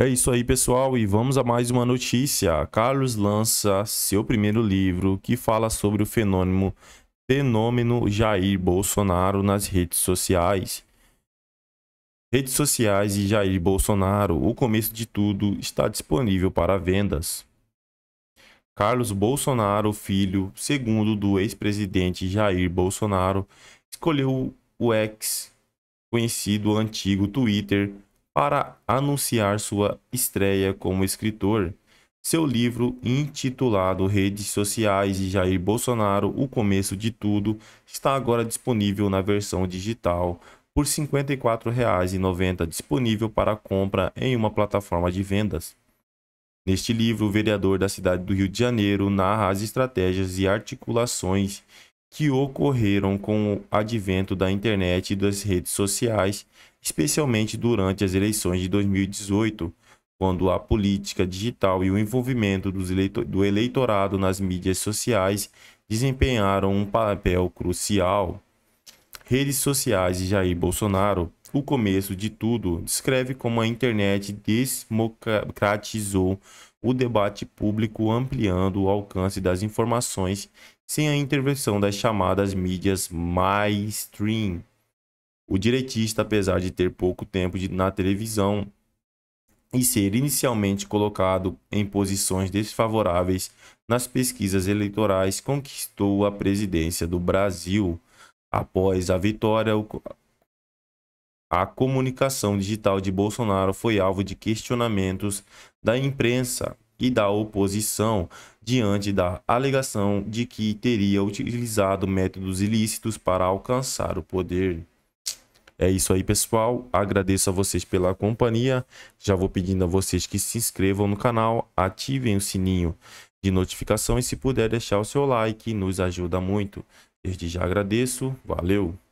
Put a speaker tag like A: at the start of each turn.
A: É isso aí, pessoal, e vamos a mais uma notícia. Carlos lança seu primeiro livro que fala sobre o fenômeno, fenômeno Jair Bolsonaro nas redes sociais. Redes sociais e Jair Bolsonaro, o começo de tudo, está disponível para vendas. Carlos Bolsonaro, filho segundo do ex-presidente Jair Bolsonaro, escolheu o ex conhecido antigo Twitter para anunciar sua estreia como escritor. Seu livro, intitulado Redes Sociais de Jair Bolsonaro: O Começo de Tudo, está agora disponível na versão digital por R$ 54,90, disponível para compra em uma plataforma de vendas. Neste livro, o vereador da cidade do Rio de Janeiro narra as estratégias e articulações que ocorreram com o advento da internet e das redes sociais especialmente durante as eleições de 2018, quando a política digital e o envolvimento eleito do eleitorado nas mídias sociais desempenharam um papel crucial. Redes sociais e Jair Bolsonaro, o começo de tudo, descreve como a internet desmocratizou o debate público, ampliando o alcance das informações sem a intervenção das chamadas mídias mainstream. O direitista, apesar de ter pouco tempo de, na televisão e ser inicialmente colocado em posições desfavoráveis nas pesquisas eleitorais, conquistou a presidência do Brasil. Após a vitória, a comunicação digital de Bolsonaro foi alvo de questionamentos da imprensa e da oposição diante da alegação de que teria utilizado métodos ilícitos para alcançar o poder. É isso aí, pessoal. Agradeço a vocês pela companhia. Já vou pedindo a vocês que se inscrevam no canal, ativem o sininho de notificação e se puder deixar o seu like, nos ajuda muito. Desde já agradeço. Valeu!